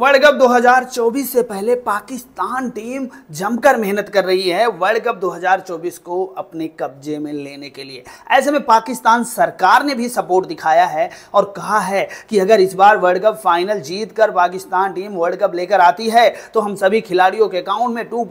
world cup 2024 से पहले Pakistan team जमकर मेहनत कर रही है वर्ल्ड कप 2024 को अपने कब्जे में लेने के लिए ऐसे में पाकिस्तान सरकार ने भी सपोर्ट दिखाया है और कहा है कि अगर इस बार वर्ल्ड कप फाइनल जीत कर पाकिस्तान टीम वर्ल्ड कप लेकर आती है तो हम सभी खिलाड़ियों के अकाउंट में टू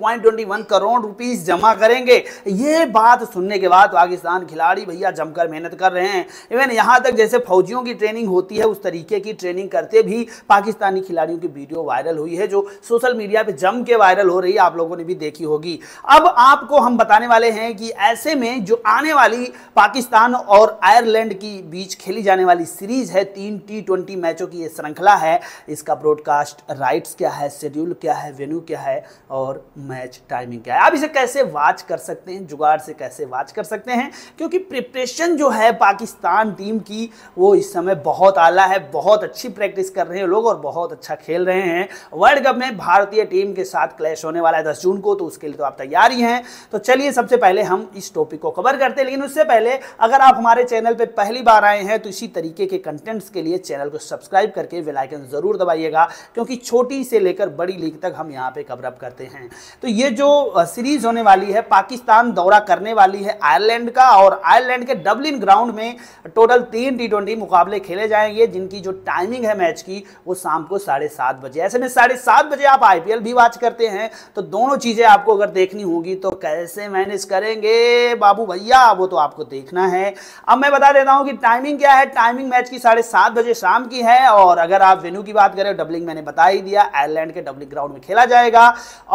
करोड़ रुपीज जमा करेंगे ये बात सुनने के बाद पाकिस्तान खिलाड़ी भैया जमकर मेहनत कर रहे हैं इवन यहाँ तक जैसे फौजियों की ट्रेनिंग होती है उस तरीके की ट्रेनिंग करते भी पाकिस्तानी खिलाड़ियों की वीडियो वायरल हुई है जो सोशल मीडिया पे जम के वायरल हो रही है आप लोगों ने भी देखी होगी अब आपको हम बताने वाले हैं कि ऐसे में जो आने वाली पाकिस्तान और आयरलैंड की बीच खेली जाने वाली सीरीज है तीन टी ट्वेंटी मैचों की ये श्रृंखला है इसका ब्रॉडकास्ट राइट्स क्या है शेड्यूल क्या है वेन्यू क्या है और मैच टाइमिंग क्या है आप इसे कैसे वाच कर सकते हैं जुगाड़ से कैसे वाच कर सकते हैं क्योंकि प्रिपरेशन जो है पाकिस्तान टीम की वो इस समय बहुत आला है बहुत अच्छी प्रैक्टिस कर रहे हैं लोग और बहुत अच्छा खेल रहे हैं वर्ल्ड कप में भारतीय टीम के साथ क्लैश होने वाला है दस जून को तो उसके लिए तो आप तैयार ही हैं तो चलिए सबसे पहले हम इस टॉपिक को कवर करते हैं लेकिन उससे पहले अगर आप हमारे चैनल पर पहली बार आए हैं तो इसी तरीके के कंटेंट्स के लिए चैनल को सब्सक्राइब करके वेलाइकन ज़रूर दबाइएगा क्योंकि छोटी से लेकर बड़ी लीग तक हम यहाँ पर कवरअप करते हैं तो ये जो सीरीज होने वाली है पाकिस्तान दौरा करने वाली है आयरलैंड का और आयरलैंड के डबलिन ग्राउंड में टोटल तीन टी मुकाबले खेले जाएंगे जिनकी जो टाइमिंग है मैच की वो शाम को साढ़े सात सात बजे ऐसे में साढ़े सात बजे आप आईपीएल भी वाच करते हैं तो दोनों चीज़ें आपको अगर देखनी होगी तो कैसे मैनेज करेंगे बाबू भैया वो तो आपको देखना है अब मैं बता देता हूं कि टाइमिंग क्या है टाइमिंग मैच की साढ़े सात बजे शाम की है और अगर आप वेन्यू की बात करें डबलिंग मैंने बता ही दिया आयरलैंड के डबलिंग ग्राउंड में खेला जाएगा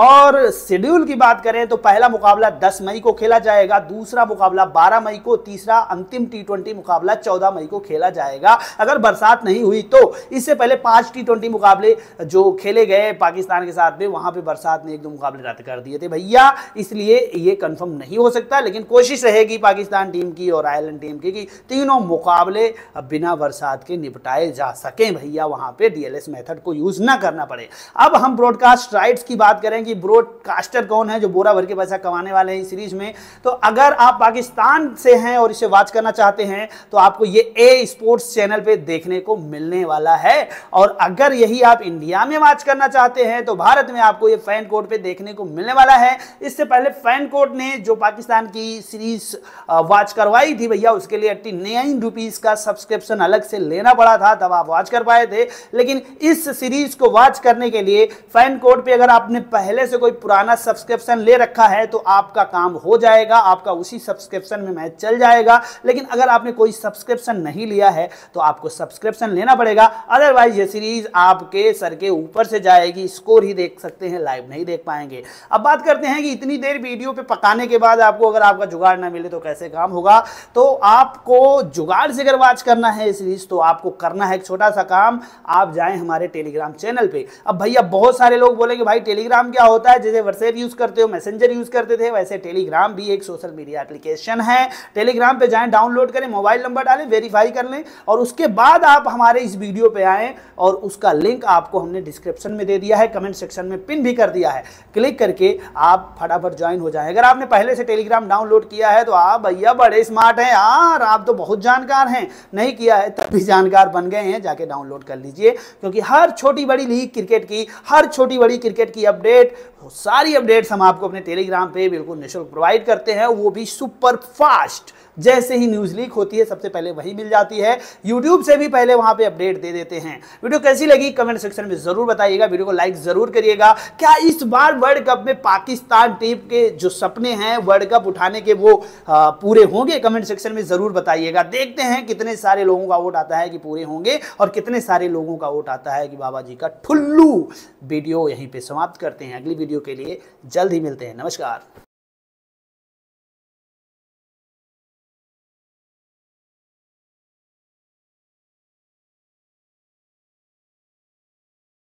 और शेड्यूल की बात करें तो पहला मुकाबला दस मई को खेला जाएगा दूसरा मुकाबला बारह मई को तीसरा अंतिम टी मुकाबला चौदह मई को खेला जाएगा अगर बरसात नहीं हुई तो इससे पहले पांच टी मुकाबले जो खेले गए पाकिस्तान के साथ में वहां पे बरसात ने एक दो मुकाबले रद्द कर दिए थे भैया इसलिए ये कंफर्म नहीं हो सकता लेकिन कोशिश रहेगी पाकिस्तान टीम की और आयरलैंड टीम की कि तीनों मुकाबले बिना बरसात के निपटाए जा सकें भैया वहां पे डीएलएस मेथड को यूज़ ना करना पड़े अब हम ब्रॉडकास्ट राइट्स की बात करें कि ब्रॉडकास्टर कौन है जो बोरा भर के पैसा कमाने वाले हैं इस सीरीज में तो अगर आप पाकिस्तान से हैं और इसे वॉच करना चाहते हैं तो आपको ये ए स्पोर्ट्स चैनल पे देखने को मिलने वाला है और अगर यही आप इंडिया में वाच करना चाहते हैं तो भारत में आपको ये फैन कोर्ट पे देखने को मिलने वाला है इससे पहले फैन कोर्ट ने जो पाकिस्तान की सीरीज वॉच करवाई थी भैया उसके लिए एट्टी नाइन रुपीज का सब्सक्रिप्शन अलग से लेना पड़ा था तब आप वॉच कर पाए थे लेकिन इस सीरीज को वॉच करने के लिए फैन कोर्ट पर अगर आपने पहले से कोई पुराना सब्सक्रिप्शन ले रखा है तो आपका काम हो जाएगा आपका उसी सब्सक्रिप्शन में मैच चल जाएगा लेकिन अगर आपने कोई सब्सक्रिप्शन नहीं लिया है तो आपको सब्सक्रिप्शन लेना पड़ेगा अदरवाइज ये सीरीज आपके सर के ऊपर से जाएगी स्कोर ही देख सकते हैं लाइव नहीं देख पाएंगे अब बात करते हैं कि इतनी देर वीडियो पे पकाने के बाद आपको अगर आपका जुगाड़ ना मिले तो कैसे काम होगा तो आपको जुगाड़ से अगर वाच करना है सीरीज तो आपको करना है एक छोटा सा काम आप जाएं हमारे टेलीग्राम चैनल पे अब भैया बहुत सारे लोग बोलेंगे भाई टेलीग्राम क्या होता है जैसे व्हाट्सएप यूज करते हो मैसेंजर यूज करते थे वैसे टेलीग्राम भी एक सोशल मीडिया एप्लीकेशन है टेलीग्राम पे जाएं डाउनलोड करें मोबाइल नंबर डालें वेरीफाई कर लें और उसके बाद आप हमारे इस वीडियो पे आए और उसका लिंक आप आपको हमने डिस्क्रिप्शन में दे दिया है कमेंट सेक्शन में पिन भी कर दिया है क्लिक करके आप फटाफट ज्वाइन हो जाए अगर आपने पहले से टेलीग्राम डाउनलोड किया है तो आप भैया बड़े स्मार्ट हैं यार आप तो बहुत जानकार हैं नहीं किया है तब भी जानकार बन गए हैं जाके डाउनलोड कर लीजिए क्योंकि हर छोटी बड़ी लीग क्रिकेट की हर छोटी बड़ी क्रिकेट की अपडेट सारी अपडेट्स हम आपको अपने टेलीग्राम पे बिल्कुल निःशुल्क प्रोवाइड करते हैं वो भी सुपर फास्ट जैसे ही न्यूज लीक होती है सबसे पहले वही मिल जाती है यूट्यूब से भी पहले वहां पे अपडेट दे देते हैं वीडियो कैसी लगी कमेंट सेक्शन सेक्शन में जरूर बताइएगा वीडियो को लाइक जरूर करिएगा क्या इस बार वर्ल्ड कप में पाकिस्तान टीम के जो सपने हैं वर्ल्ड कप उठाने के वो पूरे होंगे कमेंट सेक्शन में जरूर बताइएगा देखते हैं कितने सारे लोगों का वोट आता है कि पूरे होंगे और कितने सारे लोगों का वोट आता है कि बाबा जी का ठुल्लू वीडियो यहीं पर समाप्त करते हैं अगली वीडियो के लिए जल्द ही मिलते हैं नमस्कार